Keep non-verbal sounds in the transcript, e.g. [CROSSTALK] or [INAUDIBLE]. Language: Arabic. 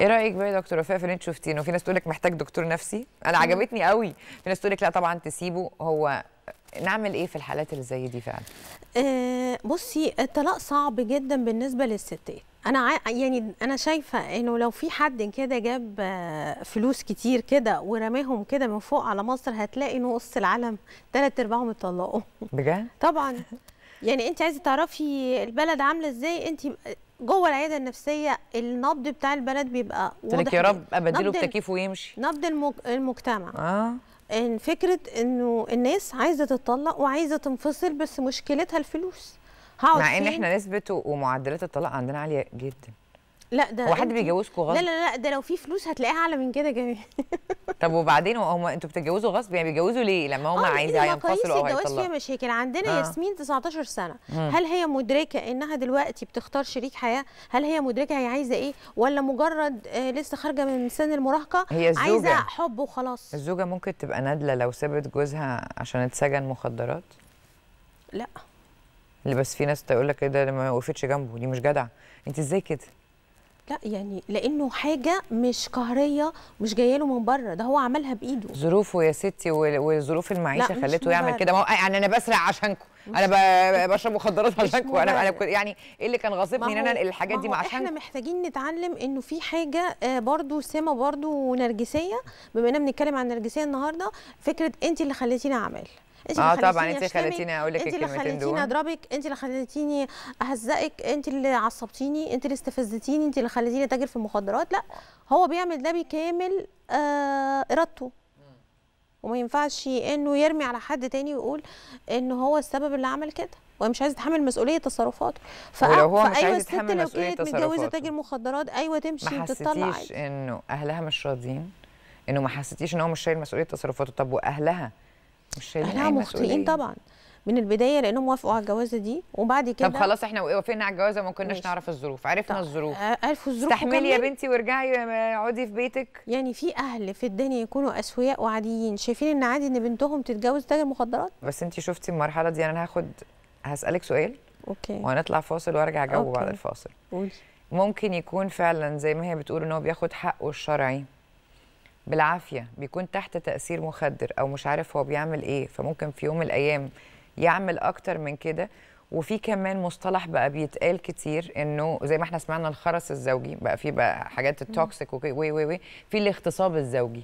ايه رايك بقى يا دكتور وفاء في اللي انت شفتيه في ناس تقول لك محتاج دكتور نفسي انا عجبتني قوي في ناس تقول لك لا طبعا تسيبه هو نعمل ايه في الحالات اللي زي دي فعلا آه، بصي الطلاق صعب جدا بالنسبه للستات انا يعني انا شايفه انه لو في حد كده جاب آه، فلوس كتير كده ورماهم كده من فوق على مصر هتلاقي انه نص العالم ثلاث ارباعهم اتطلقوا بجد طبعا [LAUGHS] يعني انت عايزه تعرفي البلد عامله ازاي انت جوه العياده النفسيه النبض بتاع البلد بيبقى واضح يا رب ابدله بتكييف ويمشي نبض المج... المجتمع اه إن فكره انه الناس عايزه تتطلق وعايزه تنفصل بس مشكلتها الفلوس مع ان احنا نسبه ومعدلات الطلاق عندنا عاليه جدا لا ده هو حد بيجوزكم غصب لا لا لا ده لو في فلوس هتلاقيها اعلى من كده كمان [LAUGHS] طب وبعدين هم انتوا بتتجوزوا غصب يعني بيتجوزوا ليه لما هم آه، عايزين ينفصلوا او الجواز فيها مشاكل عندنا آه. ياسمين 19 سنه مم. هل هي مدركه انها دلوقتي بتختار شريك حياه هل هي مدركه هي عايزه ايه ولا مجرد آه لسه خارجه من سن المراهقه هي الزوجة. عايزه حب وخلاص الزوجه ممكن تبقى نادله لو سابت جوزها عشان اتسجن مخدرات لا اللي بس في ناس تقول لك ايه ده ما وقفتش جنبه دي مش جدع انت ازاي كده لا يعني لانه حاجه مش قهريه مش جايه له من بره ده هو عملها بايده ظروفه يا ستي وظروف المعيشه خلته يعمل كده يعني انا بسرع عشانكم انا بشرب مخدرات عشانكم انا انا يعني ايه اللي كان غاصبني ان انا الحاجات دي عشان احنا محتاجين نتعلم انه في حاجه آه، برضو سمه برضو نرجسيه بما اننا بنتكلم عن النرجسيه النهارده فكره انت اللي خليتيني اعمل اه طبعا انت خليتيني اقول لك الكلمتين دول انت اللي خليتيني اضربك انت اللي خليتيني اهزقك انت اللي عصبتيني انت اللي استفزتيني انت اللي خليتيني اتاجر في المخدرات لا هو بيعمل ده بكامل آه ارادته وما ينفعش انه يرمي على حد تاني ويقول ان هو السبب اللي عمل كده ومش عايز يتحمل مسؤوليه تصرفاته فايوه هو مش عايز يتحمل مسؤوليه تصرفاته متجوزه تاجر مخدرات ايوه تمشي ما حسيتيش انه اهلها مش راضيين انه ما حسيتيش ان هو مش شايل مسؤوليه تصرفاته طب واهلها مش شايلين اي مسؤوليه طبعا من البدايه لانهم وافقوا على الجوازه دي وبعد كده طب خلاص احنا وافقنا على الجوازه ما كناش نعرف الظروف عرفنا الظروف آه، عرفوا الظروف استحملي يا بنتي وارجعي آه، اقعدي في بيتك يعني في اهل في الدنيا يكونوا اسوياء وعاديين شايفين ان عادي ان بنتهم تتجوز تاجر مخدرات بس انت شفتي المرحله دي انا هاخد هسالك سؤال اوكي وهنطلع فاصل وارجع اجاوب بعد الفاصل قولي ممكن يكون فعلا زي ما هي بتقول ان هو بياخد حقه الشرعي بالعافيه بيكون تحت تاثير مخدر او مش عارف هو بيعمل ايه فممكن في يوم من الايام يعمل اكتر من كده وفي كمان مصطلح بقى بيتقال كتير انه زي ما احنا سمعنا الخرس الزوجي بقى في بقى حاجات التوكسيك وي وي وي في الاغتصاب الزوجي